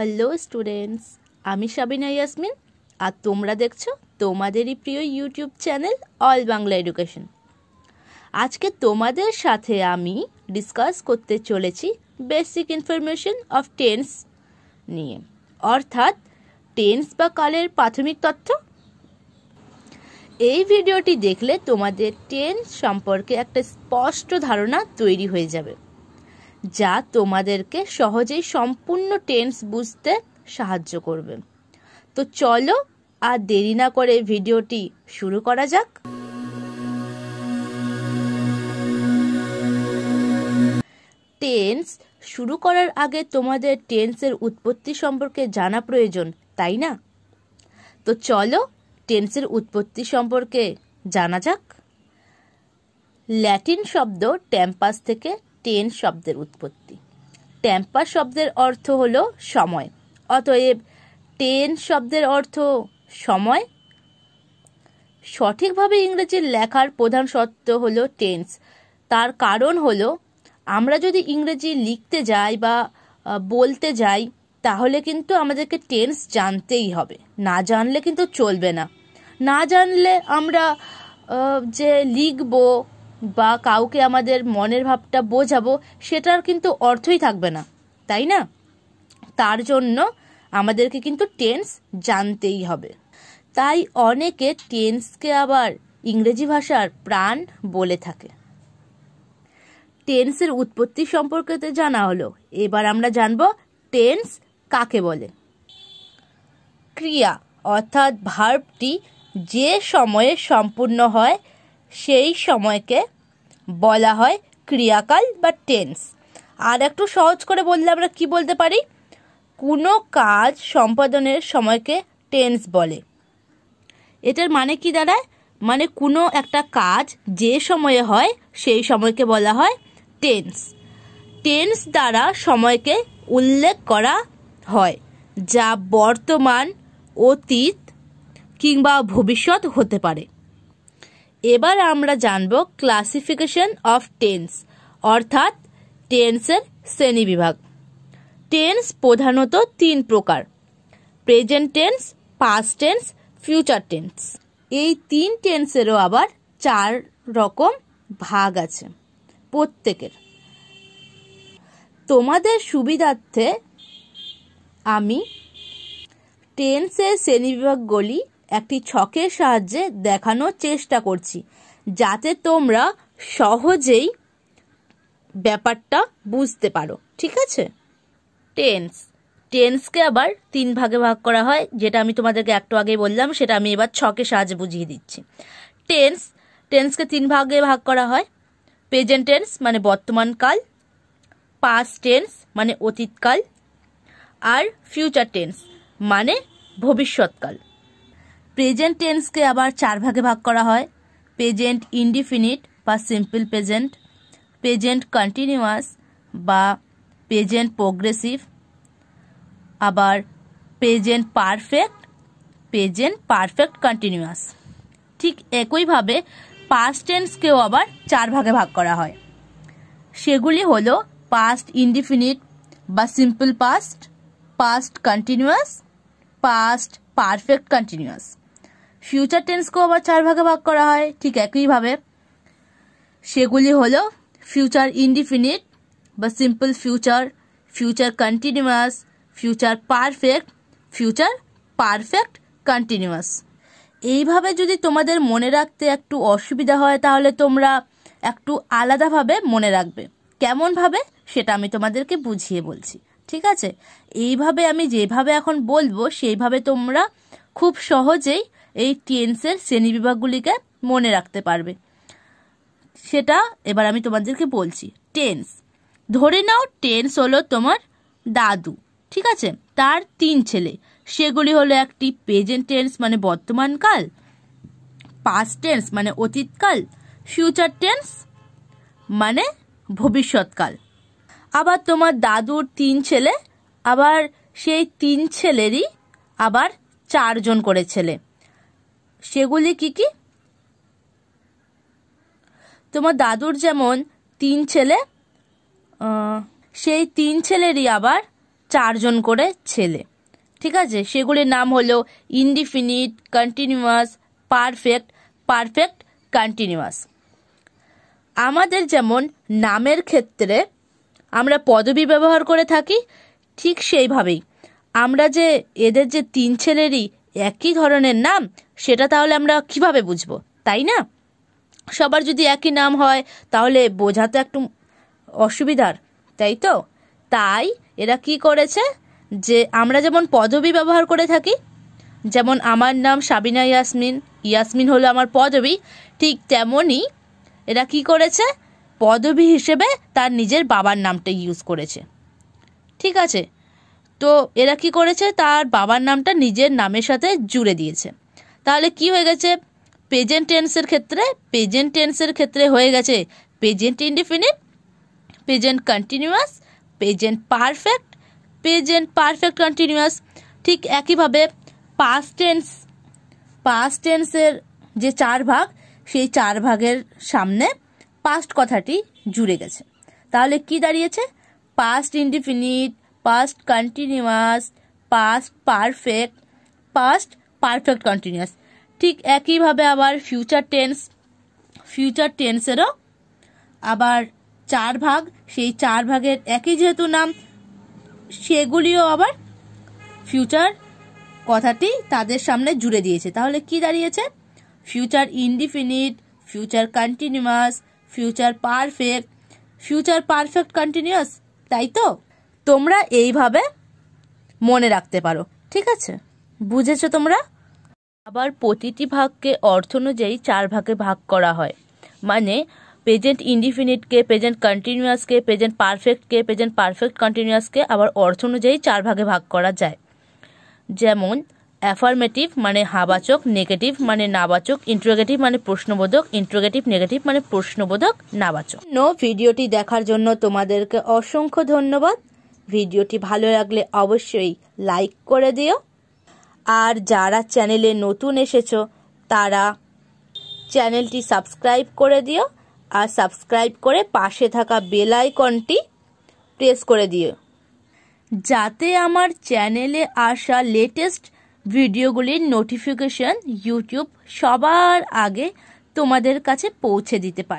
hello students আমি সাবিনা ইয়াসমিন আর তোমরা দেখছো তোমাদেরই প্রিয় YouTube channel all Bangla education আজকে তোমাদের সাথে আমি ডিসকাস করতে চলেছি বেসিক ইনফরমেশন অফ টেন্স নিয়ে অর্থাৎ টেন্স বা কালের প্রাথমিক তথ্য এই ভিডিওটি দেখলে তোমাদের টেন্স সম্পর্কে একটা স্পষ্ট ধারণা তৈরি হয়ে যাবে যা তোমাদেরকে সহজেই সম্পূর্ণ টেন্স বুঝতে সাহায্য করবে তো চলো আর দেরি না করে ভিডিওটি শুরু করা যাক টেন্স শুরু করার আগে তোমাদের টেন্সের উৎপত্তি সম্পর্কে জানা প্রয়োজন তাই না তো চলো টেন্সের উৎপত্তি সম্পর্কে জানা যাক ল্যাটিন শব্দ ট্যাম্পাস থেকে টেন শব্দের উৎপত্তি ট্যাম্পার শব্দের অর্থ হল সময় অতএব টেন শব্দের অর্থ সময় সঠিকভাবে ইংরেজির লেখার প্রধান সত্য হলো টেন্স তার কারণ হল আমরা যদি ইংরেজি লিখতে যাই বা বলতে যাই তাহলে কিন্তু আমাদেরকে টেন্স জানতেই হবে না জানলে কিন্তু চলবে না না জানলে আমরা যে লিখবো বা কাউকে আমাদের মনের ভাবটা বোঝাবো সেটার কিন্তু অর্থই থাকবে না তাই না তার জন্য আমাদেরকে কিন্তু টেন্স জানতেই হবে তাই অনেকে টেন্সকে আবার ইংরেজি ভাষার প্রাণ বলে থাকে টেন্সের উৎপত্তি সম্পর্কে জানা হলো এবার আমরা জানব টেন্স কাকে বলে ক্রিয়া অর্থাৎ ভার্বটি যে সময়ে সম্পূর্ণ হয় সেই সময়কে বলা হয় ক্রিয়াকাল বা টেন্স আর একটু সহজ করে বললে আমরা কি বলতে পারি কোনো কাজ সম্পাদনের সময়কে টেন্স বলে এটার মানে কি দাঁড়ায় মানে কোনো একটা কাজ যে সময়ে হয় সেই সময়কে বলা হয় টেন্স টেন্স দ্বারা সময়কে উল্লেখ করা হয় যা বর্তমান অতীত কিংবা ভবিষ্যৎ হতে পারে এবার আমরা জানব ক্লাসিফিকেশন অফ টেন্স অর্থাৎ টেন্সের শ্রেণী বিভাগ টেন্স প্রধানত তিন প্রকার present tense past tense future tense এই তিন টেন্সেরও আবার চার রকম ভাগ আছে প্রত্যেকের তোমাদের সুবিধার্থে আমি টেন্সের শ্রেণীবিভাগগুলি একটি ছকের সাহায্যে দেখানোর চেষ্টা করছি যাতে তোমরা সহজেই ব্যাপারটা বুঝতে পারো ঠিক আছে টেন্স টেন্সকে আবার তিন ভাগে ভাগ করা হয় যেটা আমি তোমাদেরকে একটু আগেই বললাম সেটা আমি এবার ছকে সাহায্যে বুঝিয়ে দিচ্ছি টেন্স টেন্সকে তিন ভাগে ভাগ করা হয় প্রেজেন্ট টেন্স মানে বর্তমানকাল পাস টেন্স মানে অতীতকাল আর ফিউচার টেন্স মানে ভবিষ্যৎকাল প্রেজেন্ট টেন্সকে আবার চার ভাগে ভাগ করা হয় প্রেজেন্ট ইনডিফিনিট বা সিম্পল প্রেজেন্ট প্রেজেন্ট কন্টিনিউয়াস বা প্রেজেন্ট প্রোগ্রেসিভ আবার present perfect present perfect continuous ঠিক একইভাবে পাস্ট টেন্সকেও আবার চার ভাগে ভাগ করা হয় সেগুলি হলো পাস্ট ইনডিফিনিট বা simple past past continuous past perfect continuous future টেন্সকেও আবার চার ভাগে ভাগ করা হয় ঠিক একইভাবে সেগুলি হলো ফিউচার ইনডিফিনিট বা simple future future continuous future perfect future perfect continuous এইভাবে যদি তোমাদের মনে রাখতে একটু অসুবিধা হয় তাহলে তোমরা একটু আলাদাভাবে মনে রাখবে কেমনভাবে সেটা আমি তোমাদেরকে বুঝিয়ে বলছি ঠিক আছে এইভাবে আমি যেভাবে এখন বলবো সেইভাবে তোমরা খুব সহজেই এই শ্রেণী শ্রেণীবিভাগগুলিকে মনে রাখতে পারবে সেটা এবার আমি তোমাদেরকে বলছি টেন্স ধরে নাও টেন্স হলো তোমার দাদু ঠিক আছে তার তিন ছেলে সেগুলি হলো একটি প্রেজেন্ট টেন্স মানে বর্তমানকাল পাস্ট টেন্স মানে অতীতকাল ফিউচার টেন্স মানে ভবিষ্যৎকাল আবার তোমার দাদুর তিন ছেলে আবার সেই তিন ছেলেরই আবার চারজন করে ছেলে সেগুলি কি কি তোমার দাদুর যেমন তিন ছেলে সেই তিন ছেলেরই আবার চারজন করে ছেলে ঠিক আছে সেগুলির নাম হলো indefinite continuous perfect perfect continuous আমাদের যেমন নামের ক্ষেত্রে আমরা পদবি ব্যবহার করে থাকি ঠিক সেইভাবেই আমরা যে এদের যে তিন ছেলেরই একই ধরনের নাম সেটা তাহলে আমরা কিভাবে বুঝবো তাই না সবার যদি একই নাম হয় তাহলে বোঝা তো একটু অসুবিধার তাই তো তাই এরা কি করেছে যে আমরা যেমন পদবি ব্যবহার করে থাকি যেমন আমার নাম সাবিনা ইয়াসমিন ইয়াসমিন হলো আমার পদবি ঠিক তেমনই এরা কি করেছে পদবি হিসেবে তার নিজের বাবার নামটা ইউজ করেছে ঠিক আছে তো এরা কি করেছে তার বাবার নামটা নিজের নামের সাথে জুড়ে দিয়েছে তাহলে কি হয়ে গেছে প্রেজেন্ট টেন্সের ক্ষেত্রে প্রেজেন্ট টেন্সের ক্ষেত্রে হয়ে গেছে present indefinite present continuous present perfect present perfect continuous ঠিক একইভাবে পাস্ট টেন্স পাস্ট টেন্সের যে চার ভাগ সেই চার ভাগের সামনে পাস্ট কথাটি জুড়ে গেছে তাহলে কি দাঁড়িয়েছে past indefinite past continuous past perfect past perfect continuous ঠিক একইভাবে আবার ফিউচার টেন্স ফিউচার টেন্সেরও আবার চার ভাগ সেই চার ভাগের একই যেহেতু নাম সেগুলিও আবার ফিউচার কথাটি তাদের সামনে জুড়ে দিয়েছে তাহলে কি দাঁড়িয়েছে future indefinite future continuous future perfect future perfect continuous তাই তো তোমরা এইভাবে মনে রাখতে পারো ঠিক আছে বুঝেছো তোমরা আবার প্রতিটি ভাগকে অর্থ অনুযায়ী চার ভাগে ভাগ করা হয় মানে প্রেজেন্ট ইন্ডিফিনিটকে প্রেজেন্ট কন্টিনিউয়াসকে প্রেজেন্ট পারফেক্টকে প্রেজেন্ট পারফেক্ট কন্টিনিউয়াসকে আবার অর্থ অনুযায়ী চার ভাগে ভাগ করা যায় যেমন অ্যাফার্মেটিভ মানে হাবাচক নেগেটিভ মানে নাবাচক ইন্ট্রোগেটিভ মানে প্রশ্নবোধক ইন্ট্রোগেটিভ নেগেটিভ মানে প্রশ্নবোধক নাবাচক নো ভিডিওটি দেখার জন্য তোমাদেরকে অসংখ্য ধন্যবাদ ভিডিওটি ভালো লাগলে অবশ্যই লাইক করে দিও আর যারা চ্যানেলে নতুন এসেছো তারা চ্যানেলটি সাবস্ক্রাইব করে দিও আর সাবস্ক্রাইব করে পাশে থাকা বেল আইকনটি প্রেস করে দিও যাতে আমার চ্যানেলে আসা লেটেস্ট ভিডিওগুলির নোটিফিকেশন ইউটিউব সবার আগে তোমাদের কাছে পৌঁছে দিতে পারে